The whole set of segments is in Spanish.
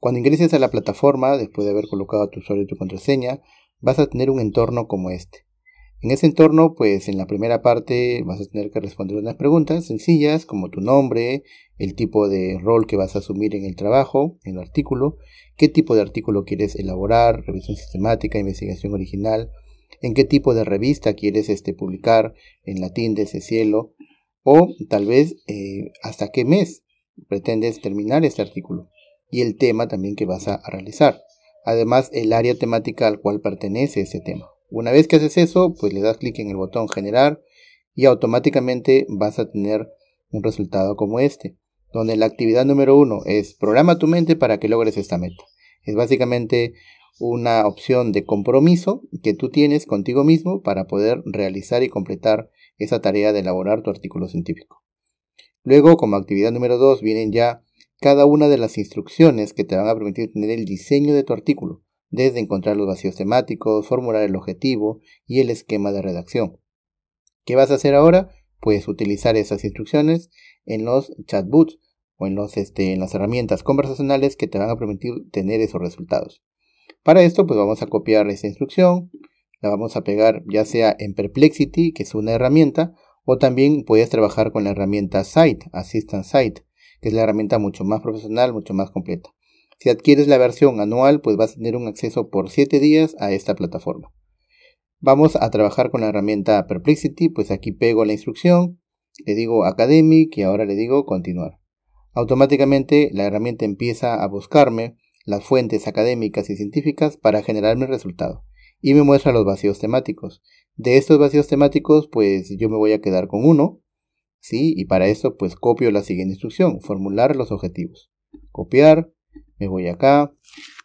Cuando ingreses a la plataforma, después de haber colocado tu usuario y tu contraseña, vas a tener un entorno como este. En ese entorno, pues en la primera parte vas a tener que responder unas preguntas sencillas como tu nombre, el tipo de rol que vas a asumir en el trabajo, en el artículo, qué tipo de artículo quieres elaborar, revisión sistemática, investigación original, en qué tipo de revista quieres este, publicar, en latín, de ese cielo, o tal vez eh, hasta qué mes pretendes terminar este artículo y el tema también que vas a realizar. Además, el área temática al cual pertenece ese tema. Una vez que haces eso, pues le das clic en el botón generar y automáticamente vas a tener un resultado como este, donde la actividad número uno es programa tu mente para que logres esta meta. Es básicamente una opción de compromiso que tú tienes contigo mismo para poder realizar y completar esa tarea de elaborar tu artículo científico. Luego, como actividad número dos vienen ya cada una de las instrucciones que te van a permitir tener el diseño de tu artículo, desde encontrar los vacíos temáticos, formular el objetivo y el esquema de redacción. ¿Qué vas a hacer ahora? Puedes utilizar esas instrucciones en los chatbots o en, este, en las herramientas conversacionales que te van a permitir tener esos resultados. Para esto, pues vamos a copiar esa instrucción, la vamos a pegar ya sea en Perplexity, que es una herramienta, o también puedes trabajar con la herramienta Site, Assistant Site, que es la herramienta mucho más profesional, mucho más completa. Si adquieres la versión anual, pues vas a tener un acceso por 7 días a esta plataforma. Vamos a trabajar con la herramienta Perplexity, pues aquí pego la instrucción, le digo Academic y ahora le digo continuar. Automáticamente la herramienta empieza a buscarme las fuentes académicas y científicas para generarme el resultado y me muestra los vacíos temáticos. De estos vacíos temáticos, pues yo me voy a quedar con uno ¿sí? Y para eso pues copio la siguiente instrucción, formular los objetivos. Copiar, me voy acá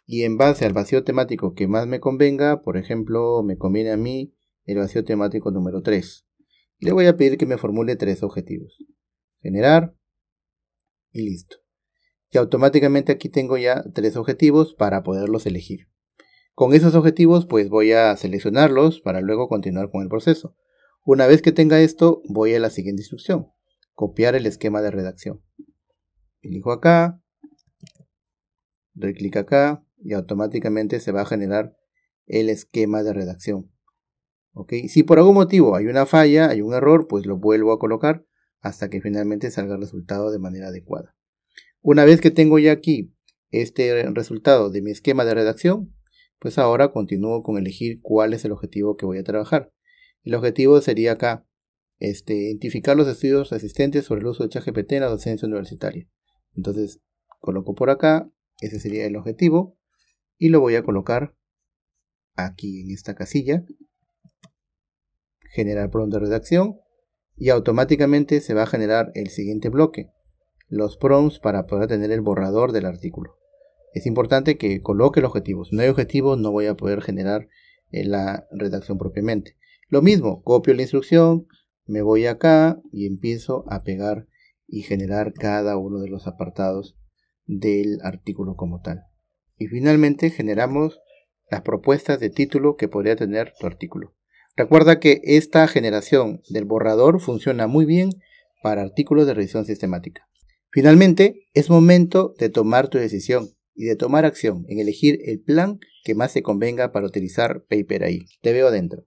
y en base al vacío temático que más me convenga, por ejemplo, me conviene a mí el vacío temático número 3. Le voy a pedir que me formule tres objetivos. Generar y listo. Y automáticamente aquí tengo ya tres objetivos para poderlos elegir. Con esos objetivos pues voy a seleccionarlos para luego continuar con el proceso. Una vez que tenga esto, voy a la siguiente instrucción. Copiar el esquema de redacción. Elijo acá. Doy clic acá. Y automáticamente se va a generar el esquema de redacción. Si por algún motivo hay una falla, hay un error, pues lo vuelvo a colocar hasta que finalmente salga el resultado de manera adecuada. Una vez que tengo ya aquí este resultado de mi esquema de redacción, pues ahora continúo con elegir cuál es el objetivo que voy a trabajar. El objetivo sería acá este, identificar los estudios existentes sobre el uso de ChatGPT en la docencia universitaria. Entonces, coloco por acá, ese sería el objetivo, y lo voy a colocar aquí en esta casilla, generar prompt de redacción, y automáticamente se va a generar el siguiente bloque, los prompts para poder tener el borrador del artículo. Es importante que coloque el objetivos. Si no hay objetivo, no voy a poder generar eh, la redacción propiamente. Lo mismo, copio la instrucción, me voy acá y empiezo a pegar y generar cada uno de los apartados del artículo como tal. Y finalmente generamos las propuestas de título que podría tener tu artículo. Recuerda que esta generación del borrador funciona muy bien para artículos de revisión sistemática. Finalmente, es momento de tomar tu decisión y de tomar acción en elegir el plan que más te convenga para utilizar PaperAI. Te veo adentro.